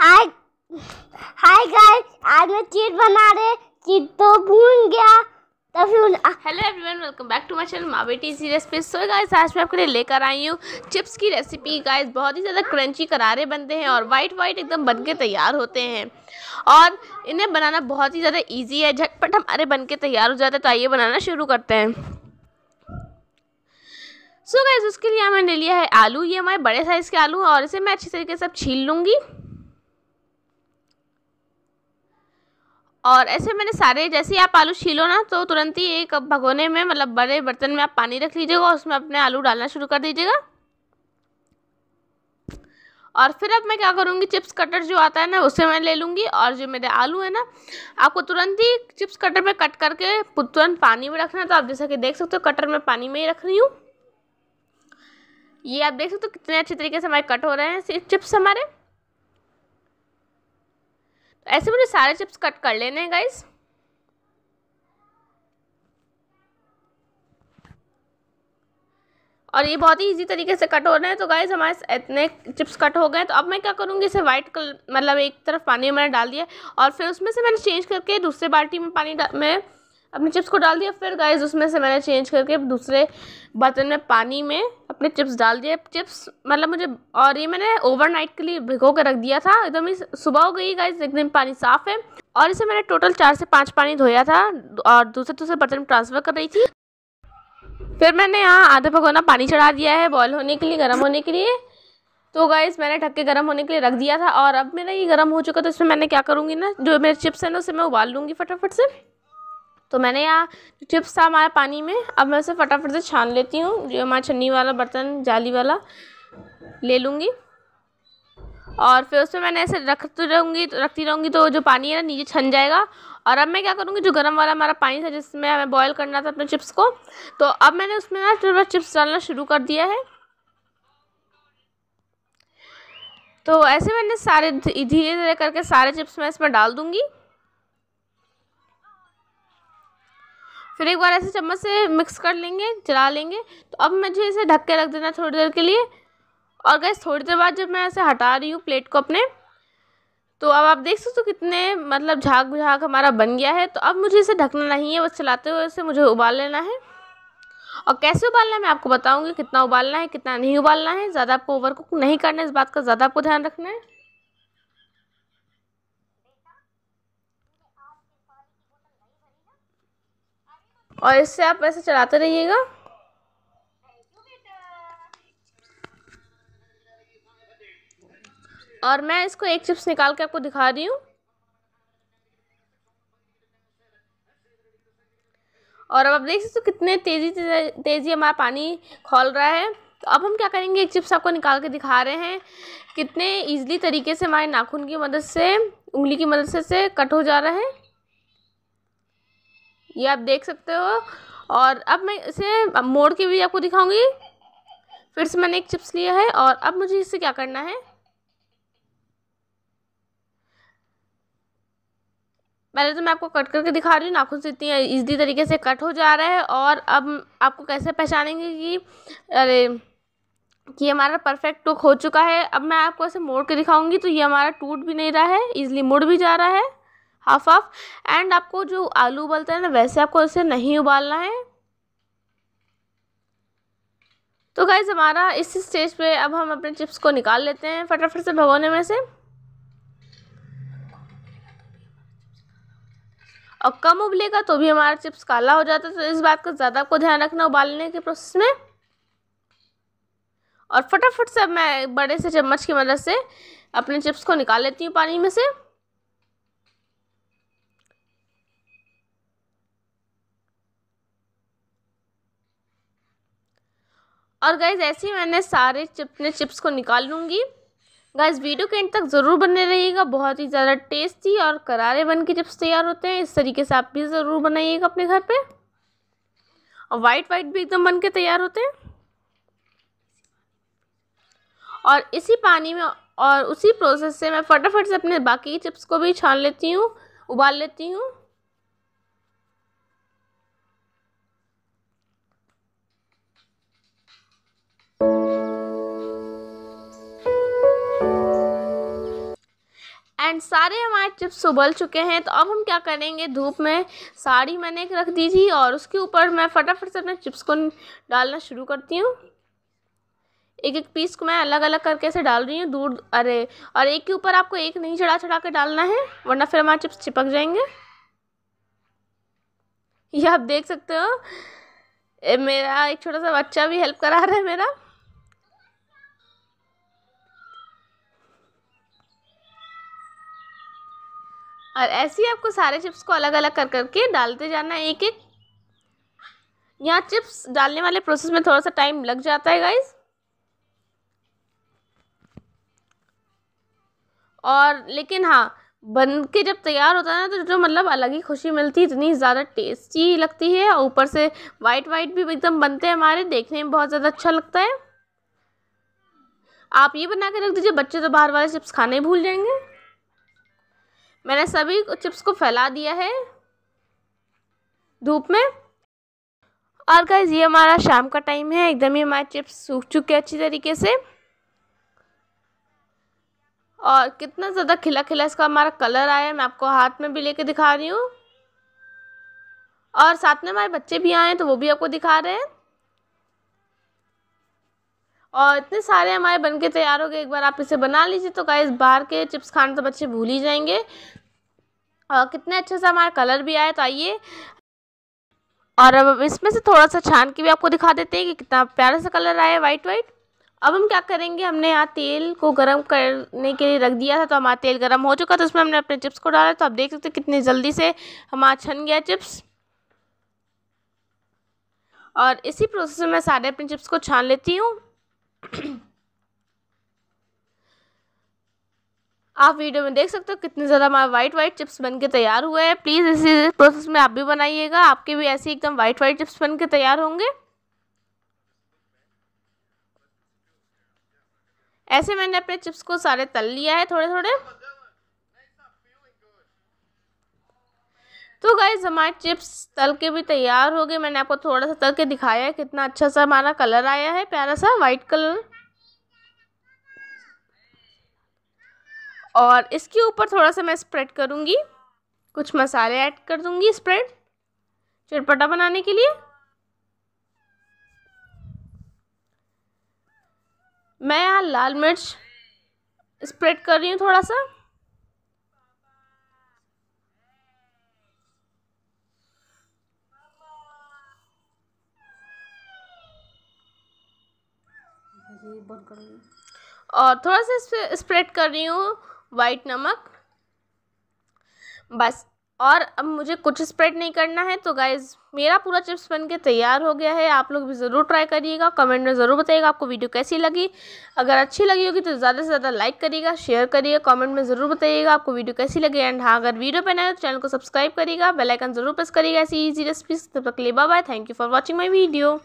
हाय hi guys आज मैं cheat बना रहे चीट तो भूल गया hello everyone welcome back to my channel मावेटी सी रेसिपी सो गाइस आज मैं आपके लिए लेकर आई हूँ चिप्स की रेसिपी गाइस बहुत ही ज़्यादा क्रंची करारे बनते हैं और वाइट वाइट एकदम बन के तैयार होते हैं और इन्हें बनाना बहुत ही ज़्यादा इजी है झटपट हमारे बन के तैयार हो जाते हैं तो आइए बनाना शुरू करते हैं सो so गाइस उसके लिए मैंने लिया है आलू ये हमारे बड़े साइज़ के आलू और इसे मैं अच्छी तरीके से छील लूँगी और ऐसे मैंने सारे जैसे ही आप आलू छीलो ना तो तुरंत ही एक भगोने में मतलब बड़े बर्तन में आप पानी रख लीजिएगा और उसमें अपने आलू डालना शुरू कर दीजिएगा और फिर अब मैं क्या करूँगी चिप्स कटर जो आता है ना उसे मैं ले लूँगी और जो मेरे आलू है ना आपको तुरंत ही चिप्स कटर में कट करके तुरंत पानी में रखना है तो आप जैसा कि देख सकते हो कटर में पानी में ही रख रही हूँ ये आप देख सकते हो कितने अच्छे तरीके से हमारे कट हो रहे हैं सिर्फ चिप्स हमारे ऐसे मुझे सारे चिप्स कट कर लेने हैं गाइज़ और ये बहुत ही इजी तरीके से कट हो रहे हैं तो गाइज हमारे इतने चिप्स कट हो गए तो अब मैं क्या करूँगी इसे वाइट कलर मतलब एक तरफ पानी मैंने डाल दिया और फिर उसमें से मैंने चेंज करके दूसरे बाल्टी में पानी में अपने चिप्स को डाल दिया फिर गाइज उसमें से मैंने चेंज करके दूसरे बर्तन में पानी में अपने चिप्स डाल दिए चिप्स मतलब मुझे और ये मैंने ओवरनाइट के लिए भिगो कर रख दिया था एकदम ही सुबह हो गई गाइज एकदम पानी साफ़ है और इसे मैंने टोटल चार से पाँच पानी धोया था और दूसरे दूसरे बर्तन में ट्रांसफ़र कर रही थी फिर मैंने यहाँ आधा भगोना पानी चढ़ा दिया है बॉयल होने के लिए गर्म होने के लिए तो गाइज़ मैंने ढक के गर्म होने के लिए रख दिया था और अब मेरा ये गर्म हो चुका तो इसमें मैंने क्या करूँगी ना जो मेरे चिप्स हैं ना उसे मैं उबाल लूँगी फटाफट से तो मैंने यहाँ चिप्स था हमारा पानी में अब मैं उसे फटाफट से छान लेती हूँ जो हमारा छन्नी वाला बर्तन जाली वाला ले लूँगी और फिर उसमें मैंने ऐसे रखती रहूँगी तो रखती रहूँगी तो जो पानी है ना नीचे छन जाएगा और अब मैं क्या करूँगी जो गर्म वाला हमारा पानी था जिसमें हमें बॉयल करना था अपने चिप्स को तो अब मैंने उसमें ना थोड़ा चिप्स डालना शुरू कर दिया है तो ऐसे मैंने सारे धीरे धीरे करके सारे चिप्स मैं इसमें डाल दूँगी फिर एक बार ऐसे चम्मच से मिक्स कर लेंगे चला लेंगे तो अब मुझे इसे ढक के रख देना थोड़ी देर के लिए और गैस थोड़ी देर बाद जब मैं ऐसे हटा रही हूँ प्लेट को अपने तो अब आप देख सकते हो कितने मतलब झाग बुझाग हमारा बन गया है तो अब मुझे इसे ढकना नहीं है बस चलाते हुए इसे मुझे उबाल लेना है और कैसे उबालना है मैं आपको बताऊँगी कितना उबालना है कितना नहीं उबालना है ज़्यादा आपको ओवर कुक नहीं करना है इस बात का ज़्यादा आपको ध्यान रखना है और इससे आप ऐसे चलाते रहिएगा और मैं इसको एक चिप्स निकाल के आपको दिखा रही हूँ और अब आप देख सकते हो तो कितने तेज़ी तेज़ी हमारा पानी खोल रहा है तो अब हम क्या करेंगे एक चिप्स आपको निकाल के दिखा रहे हैं कितने ईजिली तरीके से हमारे नाखून की मदद से उंगली की मदद से, से कट हो जा रहा है ये आप देख सकते हो और अब मैं इसे मोड़ के भी आपको दिखाऊंगी फिर से मैंने एक चिप्स लिया है और अब मुझे इसे क्या करना है पहले तो मैं आपको कट करके दिखा रही हूँ नाखून से इतनी ईजी तरीके से कट हो जा रहा है और अब आपको कैसे पहचानेंगे कि अरे कि हमारा परफेक्ट टुक हो चुका है अब मैं आपको ऐसे मोड़ के दिखाऊंगी तो ये हमारा टूट भी नहीं रहा है ईजिली मुड़ भी जा रहा है हाफ हाफ एंड आपको जो आलू उबलता है ना वैसे आपको इसे नहीं उबालना है तो गाइज हमारा इस स्टेज पे अब हम अपने चिप्स को निकाल लेते हैं फटाफट से भगोने में से और कम उबलेगा तो भी हमारा चिप्स काला हो जाता है तो इस बात का ज़्यादा आपको ध्यान रखना उबालने के प्रोसेस में और फटाफट से मैं बड़े से चम्मच की मदद से अपने चिप्स को निकाल लेती हूँ पानी में से और गाइज ऐसे ही मैंने सारे अपने चिप्स को निकाल लूँगी गाइज वीडियो के एंड तक ज़रूर बने रहिएगा बहुत ही ज़्यादा टेस्टी और करारे बन के चिप्स तैयार होते हैं इस तरीके से आप भी ज़रूर बनाइएगा अपने घर पर और वाइट वाइट भी एकदम बन के तैयार होते हैं और इसी पानी में और उसी प्रोसेस से मैं फटाफट से अपने बाकी चिप्स को भी छान लेती हूँ उबाल लेती हूँ एंड सारे हमारे चिप्स उबल चुके हैं तो अब हम क्या करेंगे धूप में साड़ी मैंने एक रख दी थी और उसके ऊपर मैं फटाफट से अपने चिप्स को डालना शुरू करती हूँ एक एक पीस को मैं अलग अलग करके ऐसे डाल रही हूँ दूर अरे और एक के ऊपर आपको एक नहीं चढ़ा चढ़ा के डालना है वरना फिर हमारे चिप्स चिपक जाएंगे ये आप देख सकते हो मेरा एक छोटा सा बच्चा भी हेल्प करा रहा है मेरा और ऐसे ही आपको सारे चिप्स को अलग अलग कर करके डालते जाना है एक एक यहाँ चिप्स डालने वाले प्रोसेस में थोड़ा सा टाइम लग जाता है गाइज और लेकिन हाँ बन के जब तैयार होता है ना तो जो मतलब अलग ही खुशी मिलती है इतनी ज़्यादा टेस्टी लगती है और ऊपर से वाइट वाइट भी एकदम बनते हैं हमारे देखने में बहुत ज़्यादा अच्छा लगता है आप ये बना के रख दीजिए बच्चे तो बाहर वाले चिप्स खाने भूल जाएंगे मैंने सभी चिप्स को फैला दिया है धूप में और गाइज ये हमारा शाम का टाइम है एकदम ही हमारे चिप्स सूख चुके हैं अच्छी तरीके से और कितना ज़्यादा खिला खिला इसका हमारा कलर आया है मैं आपको हाथ में भी लेके दिखा रही हूँ और साथ में हमारे बच्चे भी आए हैं तो वो भी आपको दिखा रहे हैं और इतने सारे हमारे बन के तैयार हो गए एक बार आप इसे बना लीजिए तो गाइस बाहर के चिप्स खाने तो बच्चे भूल ही जाएंगे और कितने अच्छे से हमारा कलर भी आया तो आइए और अब इसमें से थोड़ा सा छान के भी आपको दिखा देते हैं कि कितना प्यारा सा कलर आया वाइट वाइट अब हम क्या करेंगे हमने यहाँ तेल को गर्म करने के लिए रख दिया था तो हमारा तेल गर्म हो चुका तो उसमें हमने अपने चिप्स को डाला तो आप देख सकते कितनी जल्दी से हमारा छन गया चिप्स और इसी प्रोसेस में मैं सारे अपने चिप्स को छान लेती हूँ आप वीडियो में देख सकते हो कितने ज़्यादा हमारे वाइट वाइट चिप्स बन के तैयार हुए हैं प्लीज़ इसी प्रोसेस में आप भी बनाइएगा आपके भी ऐसे एकदम वाइट वाइट चिप्स बन के तैयार होंगे ऐसे मैंने अपने चिप्स को सारे तल लिया है थोड़े थोड़े तो गाइज हमारे चिप्स तल के भी तैयार हो गए मैंने आपको थोड़ा सा तल के दिखाया है कितना अच्छा सा हमारा कलर आया है प्यारा सा वाइट कलर और इसके ऊपर थोड़ा सा मैं स्प्रेड करूँगी कुछ मसाले ऐड कर दूँगी स्प्रेड चटपटा बनाने के लिए मैं यहाँ लाल मिर्च स्प्रेड कर रही हूँ थोड़ा सा ये और थोड़ा सा स्प्रेड कर रही हूँ वाइट नमक बस और अब मुझे कुछ स्प्रेड नहीं करना है तो गाइज़ मेरा पूरा चिप्स बन के तैयार हो गया है आप लोग भी ज़रूर ट्राई करिएगा कमेंट में ज़रूर बताइएगा आपको वीडियो कैसी लगी अगर अच्छी लगी होगी तो ज़्यादा से ज़्यादा लाइक करिएगा शेयर करिएगा कमेंट में ज़रूर बताइएगा आपको वीडियो कैसी लगी एंड हाँ अगर वीडियो पर नए तो चैनल को सब्सक्राइब करिएगा बेलाइकन ज़रूर प्रेस करिएगा ऐसी ईजी रेसिपीज तब तक ले bye thank you for watching my video